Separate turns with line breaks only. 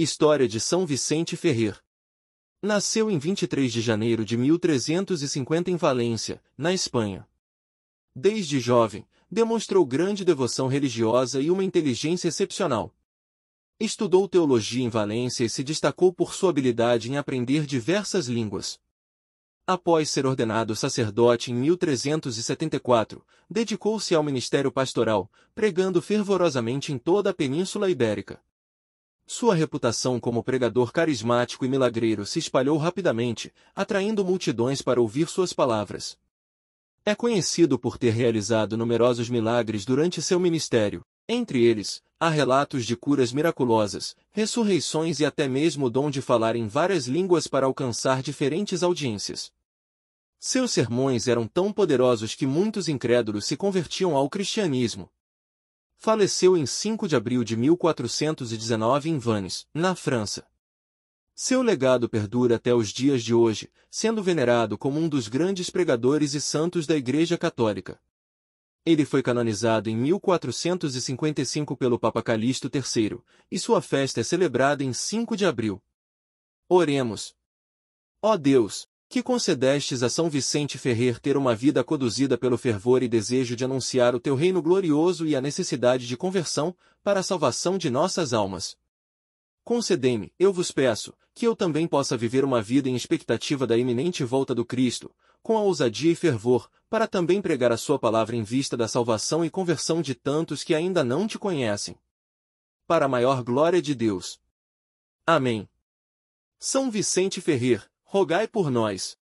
História de São Vicente Ferrer Nasceu em 23 de janeiro de 1350 em Valência, na Espanha. Desde jovem, demonstrou grande devoção religiosa e uma inteligência excepcional. Estudou teologia em Valência e se destacou por sua habilidade em aprender diversas línguas. Após ser ordenado sacerdote em 1374, dedicou-se ao ministério pastoral, pregando fervorosamente em toda a Península Ibérica. Sua reputação como pregador carismático e milagreiro se espalhou rapidamente, atraindo multidões para ouvir suas palavras. É conhecido por ter realizado numerosos milagres durante seu ministério. Entre eles, há relatos de curas miraculosas, ressurreições e até mesmo o dom de falar em várias línguas para alcançar diferentes audiências. Seus sermões eram tão poderosos que muitos incrédulos se convertiam ao cristianismo, faleceu em 5 de abril de 1419 em Vannes, na França. Seu legado perdura até os dias de hoje, sendo venerado como um dos grandes pregadores e santos da Igreja Católica. Ele foi canonizado em 1455 pelo Papa Calixto III, e sua festa é celebrada em 5 de abril. Oremos. Ó Deus, que concedestes a São Vicente Ferrer ter uma vida conduzida pelo fervor e desejo de anunciar o teu reino glorioso e a necessidade de conversão, para a salvação de nossas almas. Concedei-me, eu vos peço, que eu também possa viver uma vida em expectativa da iminente volta do Cristo, com a ousadia e fervor, para também pregar a sua palavra em vista da salvação e conversão de tantos que ainda não te conhecem. Para a maior glória de Deus. Amém. São Vicente Ferrer, rogai por nós.